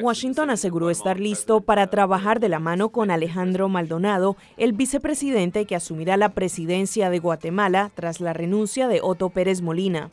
Washington aseguró estar listo para uh, trabajar de la uh, mano con Alejandro Maldonado, el vicepresidente que asumirá la presidencia de Guatemala tras la renuncia de Otto Pérez Molina.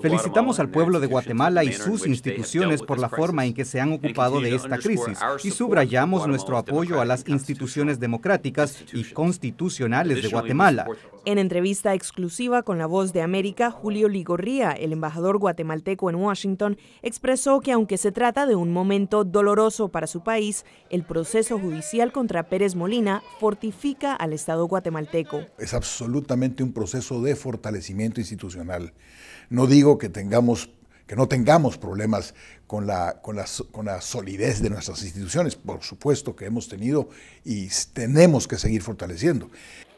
Felicitamos al pueblo de Guatemala y sus instituciones por la forma en que se han ocupado de esta crisis y subrayamos nuestro apoyo a las instituciones democráticas y constitucionales de Guatemala. En entrevista exclusiva con La Voz de América, Julio Ligorría, el embajador guatemalteco en Washington, expresó que aunque se trata de un momento doloroso para su país, el proceso judicial contra Pérez Molina fortifica al Estado guatemalteco. Es absolutamente un proceso de fortalecimiento institucional. No digo que tengamos que no tengamos problemas con la, con, con la, solidez de nuestras instituciones. Por supuesto que hemos tenido y tenemos que seguir fortaleciendo.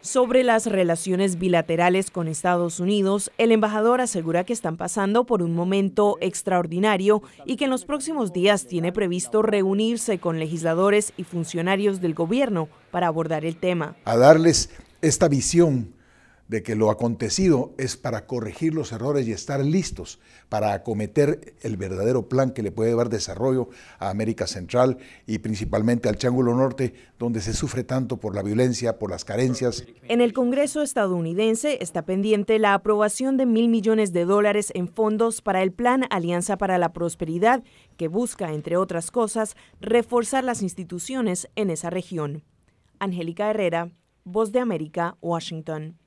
Sobre las relaciones bilaterales con Estados Unidos, el embajador asegura que están pasando por un momento extraordinario y que en los próximos días tiene previsto reunirse con legisladores y funcionarios del gobierno para abordar el tema. A darles esta visión de que lo acontecido es para corregir los errores y estar listos para acometer el verdadero plan que le puede dar desarrollo a América Central y principalmente al Triángulo Norte, donde se sufre tanto por la violencia, por las carencias. En el Congreso estadounidense está pendiente la aprobación de mil millones de dólares en fondos para el Plan Alianza para la Prosperidad, que busca, entre otras cosas, reforzar las instituciones en esa región. Angélica Herrera, Voz de América, Washington.